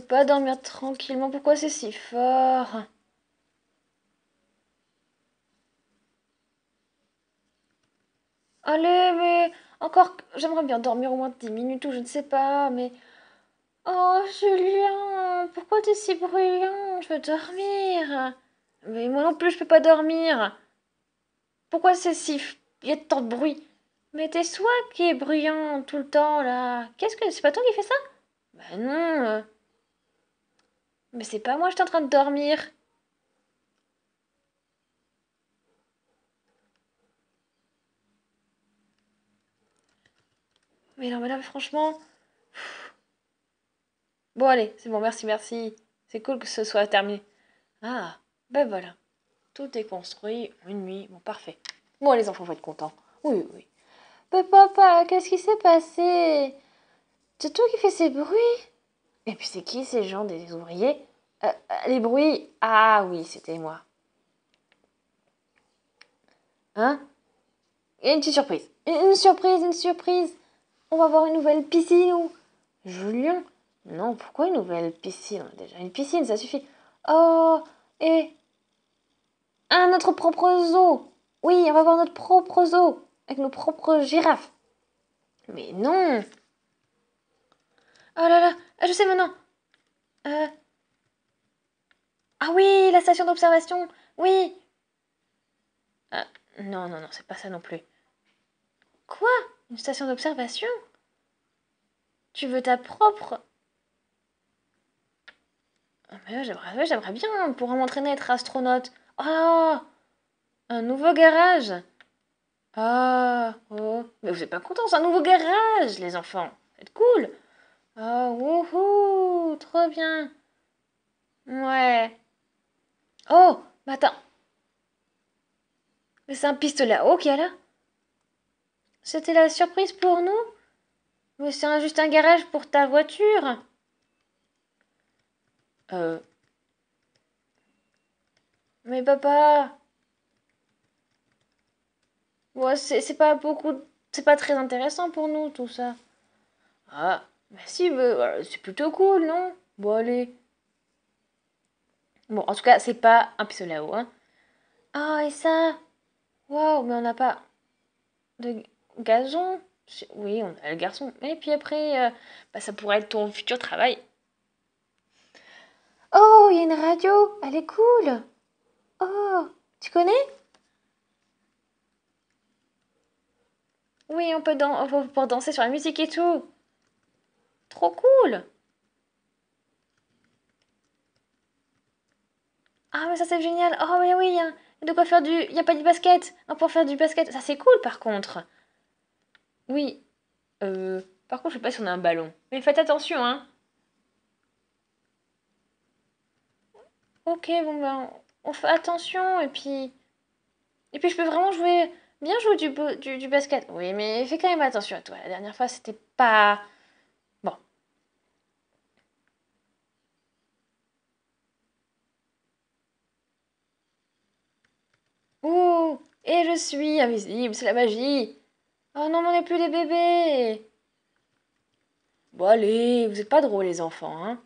peux pas dormir tranquillement. Pourquoi c'est si fort Allez, mais encore, j'aimerais bien dormir au moins 10 minutes ou je ne sais pas, mais... Oh, Julien, pourquoi t'es si bruyant Je veux dormir. Mais moi non plus, je peux pas dormir. Pourquoi c'est si... Il y a tant de bruit. Mais t'es soi qui est bruyant tout le temps, là. Qu'est-ce que... C'est pas toi qui fais ça Ben non. Euh, mais c'est pas moi, j'étais en train de dormir. Mais non, mais là, franchement. Bon, allez, c'est bon, merci, merci. C'est cool que ce soit terminé. Ah, ben voilà. Tout est construit une nuit. Bon, parfait. Bon, les enfants vont être contents. Oui, oui. Mais ben, papa, qu'est-ce qui s'est passé C'est toi qui fais ces bruits et puis c'est qui ces gens, des ouvriers euh, euh, Les bruits Ah oui, c'était moi. Hein Et une petite surprise. Une surprise, une surprise. On va voir une nouvelle piscine ou... Julien Non, pourquoi une nouvelle piscine On a déjà une piscine, ça suffit. Oh, et... Un notre propre zoo Oui, on va voir notre propre zoo, avec nos propres girafes. Mais non Oh là là, ah, je sais maintenant. Euh... Ah oui, la station d'observation. Oui. Ah, non, non, non, c'est pas ça non plus. Quoi Une station d'observation Tu veux ta propre ah, mais j'aimerais, j'aimerais bien pour m'entraîner à être astronaute. Oh Un nouveau garage Oh, oh. Mais vous êtes pas contents, c'est un nouveau garage, les enfants. C'est cool Oh, wouhou, trop bien. Ouais. Oh, mais attends. Mais c'est un pistolet à eau qu'il y a là C'était la surprise pour nous Mais c'est juste un garage pour ta voiture Euh. Mais papa. Ouais, c'est pas beaucoup. C'est pas très intéressant pour nous tout ça. Ah. Bah si, c'est plutôt cool, non Bon, allez. Bon, en tout cas, c'est pas un pistolet là-haut, hein. Ah, oh, et ça Waouh, mais on n'a pas de gazon Oui, on a le garçon. Et puis après, euh, bah, ça pourrait être ton futur travail. Oh, il y a une radio Elle est cool Oh, tu connais Oui, on peut, on peut danser sur la musique et tout Trop cool Ah mais ça c'est génial Oh mais oui, hein. il de quoi faire du... Il n'y a pas du basket On ah, Pour faire du basket, ça c'est cool par contre Oui, euh, Par contre, je sais pas si on a un ballon. Mais faites attention, hein Ok, bon ben... On fait attention et puis... Et puis je peux vraiment jouer... Bien jouer du, du basket. Oui, mais fais quand même attention à toi. La dernière fois, c'était pas... Et je suis invisible, c'est la magie. Oh non, on n'est plus des bébés. Bon allez, vous êtes pas drôles les enfants, hein.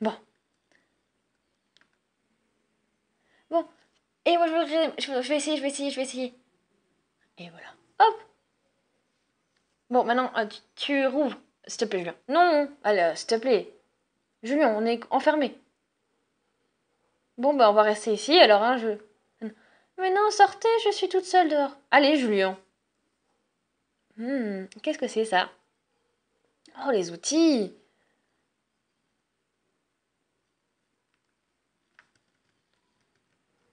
Bon. Bon. Et moi je vais, essayer, je vais essayer, je vais essayer. Et voilà. Hop. Bon, maintenant, euh, tu, tu S'il te plaît, Julien. Non, allez, euh, s'il te plaît. Julien, on est enfermé. Bon, bah, on va rester ici, alors, hein, je... Mais non, sortez, je suis toute seule dehors. Allez, Julien. Hmm, qu'est-ce que c'est ça Oh, les outils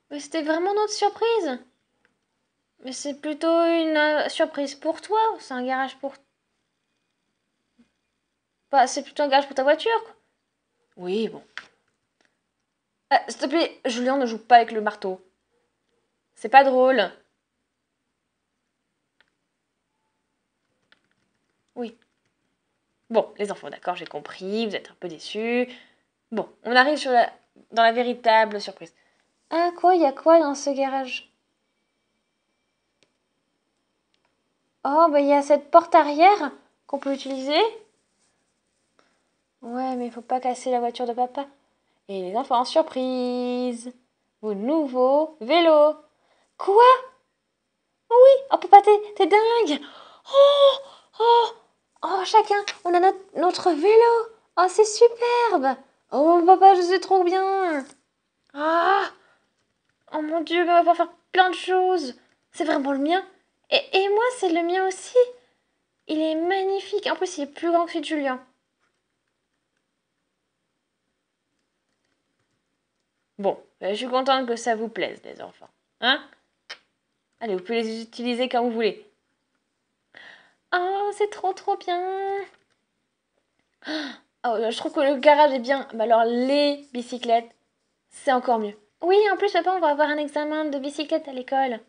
Mais c'était vraiment notre surprise Mais c'est plutôt une euh, surprise pour toi, c'est un garage pour... Bah, c'est plutôt un garage pour ta voiture, quoi. Oui, bon. Ah, S'il te plaît, Julien ne joue pas avec le marteau. C'est pas drôle. Oui. Bon, les enfants, d'accord, j'ai compris, vous êtes un peu déçus. Bon, on arrive dans la véritable surprise. Ah quoi, il y a quoi dans ce garage Oh, bah il y a cette porte arrière qu'on peut utiliser. Ouais, mais il faut pas casser la voiture de papa. Et les enfants, surprise Vos nouveaux vélos Quoi oh Oui, oh papa, t'es dingue Oh Oh Oh, chacun, on a notre, notre vélo Oh, c'est superbe Oh papa, je sais trop bien Ah Oh mon dieu, on va pouvoir faire plein de choses C'est vraiment le mien et, et moi, c'est le mien aussi Il est magnifique En plus, il est plus grand que celui de Julien Bon, ben, je suis contente que ça vous plaise, les enfants. Hein Allez, vous pouvez les utiliser quand vous voulez. Oh, c'est trop trop bien. Oh, bah, je trouve que le garage est bien. mais bah, alors les bicyclettes, c'est encore mieux. Oui, en plus, papa, on va avoir un examen de bicyclette à l'école.